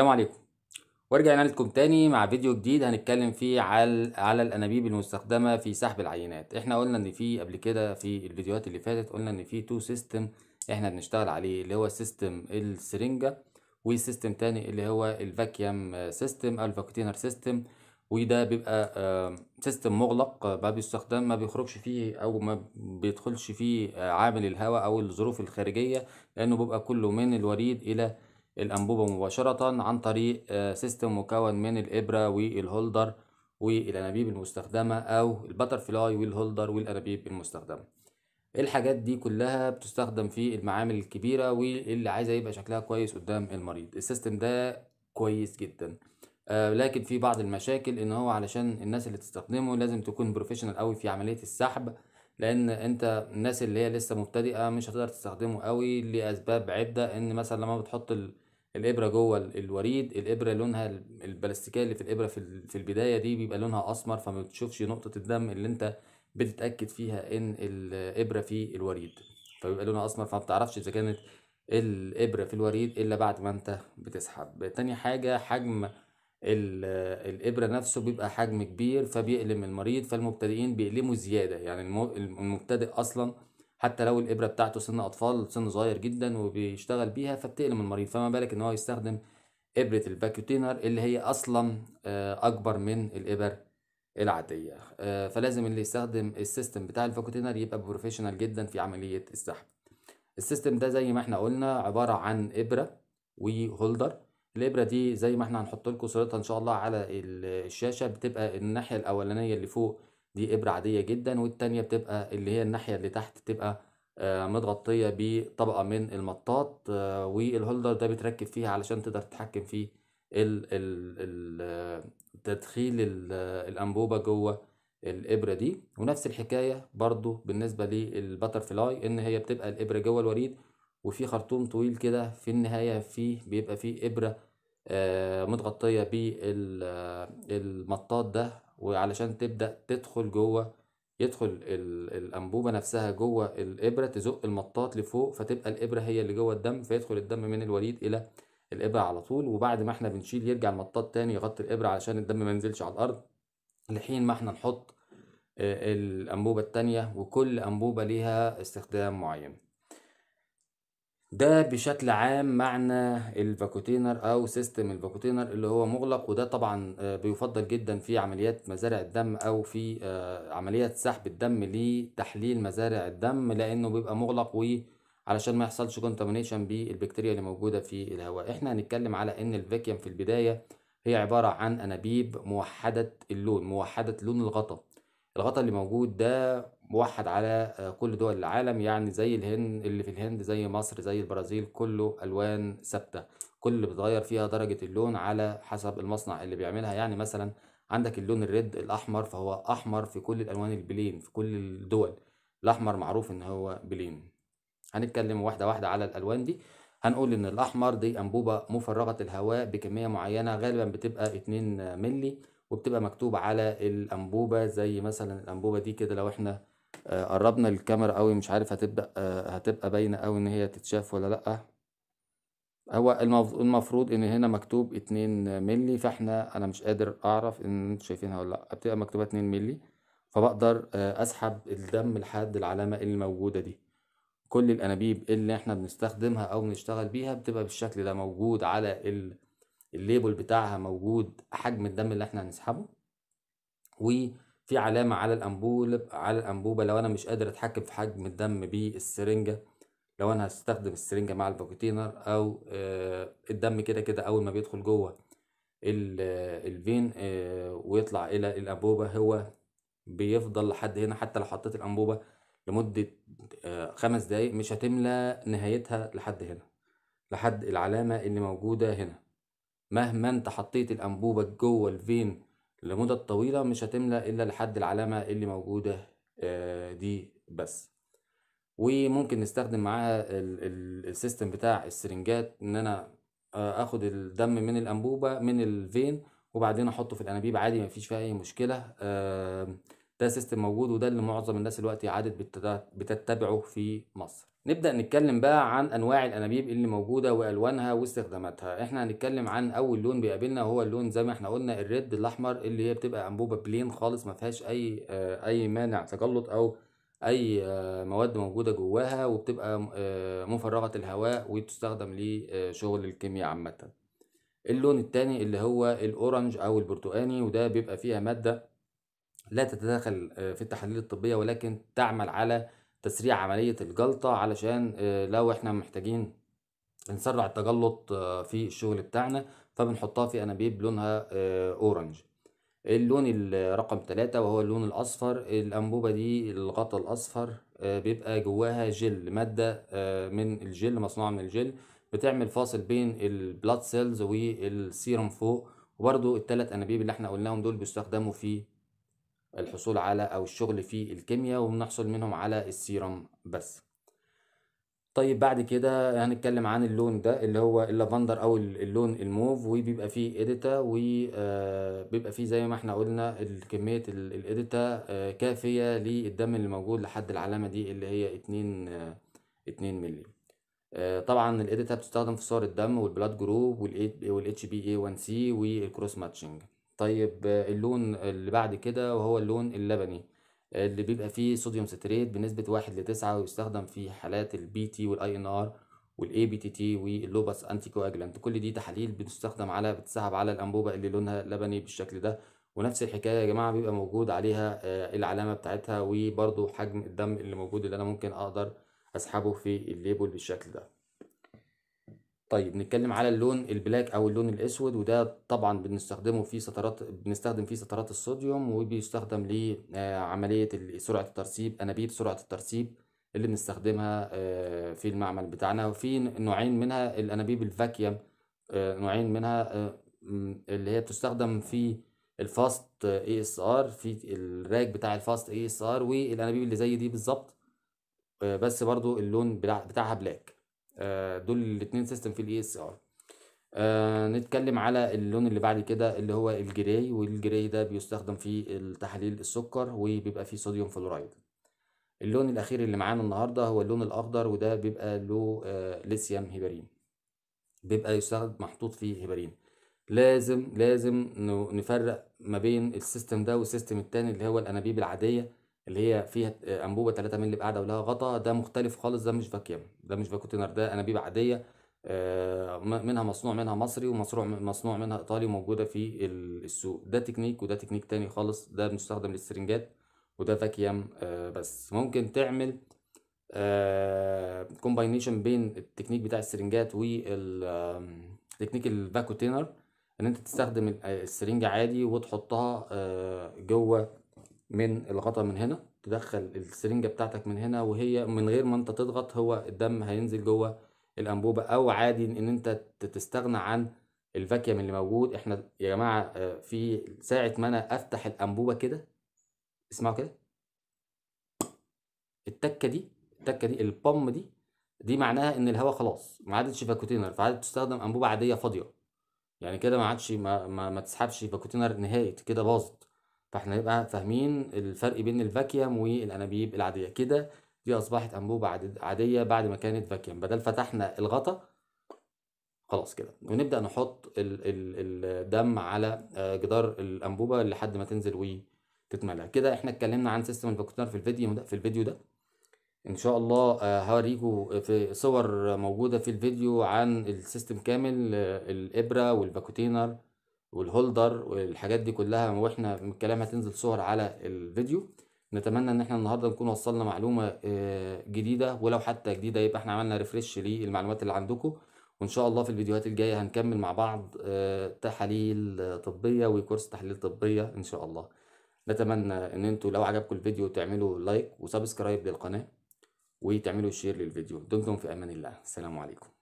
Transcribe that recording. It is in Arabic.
السلام عليكم ورجعنا لكم تاني مع فيديو جديد هنتكلم فيه على على الانابيب المستخدمه في سحب العينات احنا قلنا ان في قبل كده في الفيديوهات اللي فاتت قلنا ان في تو سيستم احنا بنشتغل عليه اللي هو سيستم السرنجه وسيستم تاني اللي هو الفاكيوم سيستم او الفاكوتينر سيستم وده بيبقى سيستم مغلق ما بيستخدم ما بيخرجش فيه او ما بيدخلش فيه آه، عامل الهواء او الظروف الخارجيه لانه بيبقى كله من الوريد الى الأنبوبة مباشرة عن طريق سيستم آه، مكون من الإبرة والهولدر والأنابيب المستخدمة أو البترفلاي والهولدر والأنابيب المستخدمة الحاجات دي كلها بتستخدم في المعامل الكبيرة واللي عايزة يبقى شكلها كويس قدام المريض السيستم ده كويس جدا آه، لكن في بعض المشاكل ان هو علشان الناس اللي تستخدمه لازم تكون بروفيشنال قوي في عمليه السحب لان انت الناس اللي هي لسه مبتدئه مش هتقدر تستخدمه قوي لاسباب عده ان مثلا لما بتحط الابره جوه الوريد الابره لونها البلاستيكيه اللي في الابره في البدايه دي بيبقى لونها اسمر فما بتشوفش نقطه الدم اللي انت بتتاكد فيها ان الابره في الوريد فبيبقى لونها اسمر فما بتعرفش اذا كانت الابره في الوريد الا بعد ما انت بتسحب تاني حاجه حجم الابره نفسه بيبقى حجم كبير فبيألم المريض فالمبتدئين بيألموا زياده يعني المبتدئ اصلا حتى لو الابره بتاعته سن اطفال سن صغير جدا وبيشتغل بيها فبتألم المريض فما بالك ان هو يستخدم ابره الباكوتينر اللي هي اصلا آه، اكبر من الابر العاديه آه، فلازم اللي يستخدم السيستم بتاع الفاكيوتينر يبقى بروفيشنال جدا في عمليه السحب السيستم ده زي ما احنا قلنا عباره عن ابره وهولدر الابره دي زي ما احنا هنحط لكم صورتها ان شاء الله على الشاشه بتبقى الناحيه الاولانيه اللي فوق دي ابره عاديه جدا والتانيه بتبقى اللي هي الناحيه اللي تحت بتبقى آه، متغطيه بطبقه من المطاط آه، والهولدر ده بتركب فيها علشان تقدر تتحكم في آه، تدخيل الانبوبه جوه الابره دي ونفس الحكايه برضو بالنسبه للبتر فلاي ان هي بتبقى الابره جوه الوريد وفي خرطوم طويل كده في النهايه فيه بيبقى فيه ابره متغطيه بالمطاط ده وعلشان تبدأ تدخل جوه يدخل الأنبوبة نفسها جوه الإبرة تزق المطاط لفوق فتبقى الإبرة هي اللي جوه الدم فيدخل الدم من الوريد إلى الإبرة على طول وبعد ما احنا بنشيل يرجع المطاط تاني يغطي الإبرة علشان الدم ما ينزلش على الأرض لحين ما احنا نحط الأنبوبة التانية وكل أنبوبة ليها استخدام معين ده بشكل عام معنى الفاكوتينر او سيستم الفاكوتينر اللي هو مغلق وده طبعا آه، بيفضل جدا في عمليات مزارع الدم او في آه، عمليات سحب الدم لتحليل مزارع الدم لانه بيبقى مغلق وعلشان ما يحصلش كونتامينيشن بالبكتيريا اللي موجوده في الهواء احنا هنتكلم على ان الفاكيوم في البدايه هي عباره عن انابيب موحده اللون موحده لون الغطا الغطاء اللي موجود ده موحد على آه، كل دول العالم يعني زي الهند اللي في الهند زي مصر زي البرازيل كله الوان ثابته كل بتغير فيها درجه اللون على حسب المصنع اللي بيعملها يعني مثلا عندك اللون الريد الاحمر فهو احمر في كل الالوان البلين في كل الدول الاحمر معروف ان هو بلين هنتكلم واحده واحده على الالوان دي هنقول ان الاحمر دي انبوبه مفرغه الهواء بكميه معينه غالبا بتبقى 2 مللي وبتبقى مكتوب على الانبوبه زي مثلا الانبوبه دي كده لو احنا آه، قربنا الكاميرا قوي مش عارف هتبدا آه، هتبقى باينه قوي ان هي تتشاف ولا لا هو المفروض ان هنا مكتوب اتنين ملي فاحنا انا مش قادر اعرف ان انتوا شايفينها ولا لا بتبقى مكتوبه اتنين ملي فبقدر آه، اسحب الدم لحد العلامه اللي موجوده دي كل الانابيب اللي احنا بنستخدمها او بنشتغل بيها بتبقى بالشكل ده موجود على ال الليبل بتاعها موجود حجم الدم اللي احنا هنسحبه وفي علامه على الانبوب على الانبوبه لو انا مش قادر اتحكم في حجم الدم بالسرنجه لو انا هستخدم السرنجه مع الفاكوتينر او آه، الدم كده كده اول ما بيدخل جوه آه، الفين آه، ويطلع الى الانبوبه هو بيفضل لحد هنا حتى لو حطيت الانبوبه لمده خمس دقايق مش هتملى نهايتها لحد هنا لحد العلامه اللي موجوده هنا مهما انت حطيت الانبوبه جوه الفين لمده طويله مش هتملى الا لحد العلامه اللي موجوده آه، دي بس وممكن نستخدم معاها السيستم بتاع السرنجات ان انا آه، اخد الدم من الانبوبه من الفين وبعدين احطه في الانابيب عادي مفيش فيها اي مشكله آه، ده سيستم موجود وده اللي معظم الناس دلوقتي عادت بتتبعه في مصر نبدا نتكلم بقى عن انواع الانابيب اللي موجوده والوانها واستخداماتها احنا هنتكلم عن اول لون بيقابلنا هو اللون زي ما احنا قلنا الريد الاحمر اللي هي بتبقى انبوبه بلين خالص ما فيهاش اي آه، اي مانع تجلط او اي آه، مواد موجوده جواها وبتبقى آه، مفرغه الهواء وبتستخدم لشغل الكيمياء عامه اللون التاني اللي هو الاورنج او البرتقاني وده بيبقى فيها ماده لا تتداخل آه، في التحاليل الطبية ولكن تعمل على تسريع عملية الجلطة علشان آه، لو احنا محتاجين نسرع التجلط آه، في الشغل بتاعنا فبنحطها في أنابيب لونها أورنج اللون رقم ثلاثة وهو اللون الأصفر الأنبوبة دي الغطاء الأصفر بيبقى جواها جل مادة من الجل مصنوعة من الجل بتعمل فاصل بين البلاد سيلز والسيرم فوق وبرده التلات أنابيب اللي احنا قلناهم دول بيستخدموا في الحصول على أو الشغل في الكيمياء وبنحصل منهم على السيرم بس طيب بعد كده هنتكلم عن اللون ده اللي هو اللافندر او اللون الموف وبيبقى فيه اديتا وبيبقى آه، فيه زي ما احنا قلنا كميه الاديتا آه، كافيه للدم اللي موجود لحد العلامه دي اللي هي 2 2 آه، مللي طبعا الاديتا بتستخدم في صور الدم والبلاد جروب والاتش بي اي 1 سي والكروس ماتشنج طيب آه، اللون اللي بعد كده وهو اللون اللبني آه، اللي بيبقى فيه صوديوم ستريت بنسبة واحد لتسعة ويستخدم في حالات البي تي والاي ان ار والاي بي تي تي واللوبس انتي كواجلانت كل دي تحاليل بتستخدم على بتسحب على الانبوبه اللي لونها لبني بالشكل ده ونفس الحكايه يا جماعه بيبقى موجود عليها آه، العلامه بتاعتها وبرده حجم الدم اللي موجود اللي انا ممكن اقدر اسحبه في الليبل بالشكل ده طيب نتكلم على اللون البلاك او اللون الاسود وده طبعا بنستخدمه في سترات بنستخدم فيه سترات الصوديوم وبيستخدم لعمليه آه، سرعه الترسيب انابيب سرعه الترسيب اللي بنستخدمها آه، في المعمل بتاعنا وفي نوعين منها الانابيب الفاكيوم آه، نوعين منها اللي هي بتستخدم في الفاست اي اس ار في الراك بتاع الفاست اي اس ار والانابيب اللي زي دي بالظبط بس برضو اللون بتاعها بلاك آه، دول الاثنين سيستم في الاي اس e ار آه نتكلم على اللون اللي بعد كده اللي هو الجراي والجراي ده بيستخدم في تحاليل السكر وبيبقى فيه صوديوم فلورايد اللون الاخير اللي معانا النهارده هو اللون الاخضر وده بيبقى له آه ليثيوم هيبرين بيبقى يستخدم محطوط فيه هيبرين لازم لازم نفرق ما بين السيستم ده والسيستم التاني اللي هو الانابيب العاديه اللي هي فيها آه، انبوبه 3 مللي بقاعده ولها غطا ده مختلف خالص ده مش فاكيوم ده مش فاكوتينر ده انابيب عاديه آه، منها مصنوع منها مصري ومصنوع مصنوع منها ايطالي وموجوده في السوق ده تكنيك وده تكنيك تاني خالص ده بنستخدم للسرنجات وده فاكيوم آه، بس ممكن تعمل كومباينيشن بين التكنيك بتاع السرنجات والتكنيك الفاكوتينر ان انت تستخدم السرنجه عادي وتحطها جوه من الغطا من هنا تدخل السرنجه بتاعتك من هنا وهي من غير ما انت تضغط هو الدم هينزل جوه الانبوبه او عادي ان انت تستغنى عن الفاكيوم اللي موجود احنا يا جماعه آه، في ساعه ما انا افتح الانبوبه كده اسمعوا كده التكه دي التكه دي البام دي دي معناها ان الهواء خلاص ما عادتش فاكوتينر فعادت تستخدم انبوبه عاديه فاضيه يعني كده ما عادش ما, ما, ما تسحبش فاكوتينر نهائي كده باظت فاحنا نبقى فاهمين الفرق بين الفاكيوم والانابيب العاديه كده دي اصبحت انبوبه عاديه بعد ما كانت فاكيوم بدل فتحنا الغطا خلاص كده ونبدا نحط الدم على آه، جدار الانبوبه لحد ما تنزل وتتملى كده احنا اتكلمنا عن سيستم الفاكتور في الفيديو ده في الفيديو ده ان شاء الله آه، هوريكم في صور موجوده في الفيديو عن السيستم كامل آه، الابره والباكوتينر والهولدر والحاجات دي كلها واحنا من الكلام هتنزل صور على الفيديو نتمنى ان احنا النهارده نكون وصلنا معلومه آه، جديده ولو حتى جديده يبقى احنا عملنا ريفرش للمعلومات اللي عندكم وان شاء الله في الفيديوهات الجايه هنكمل مع بعض آه، تحاليل طبيه وكورس تحليل طبيه ان شاء الله نتمنى ان انتوا لو عجبكم الفيديو تعملوا لايك وسبسكرايب للقناه وتعملوا شير للفيديو دمتم في امان الله السلام عليكم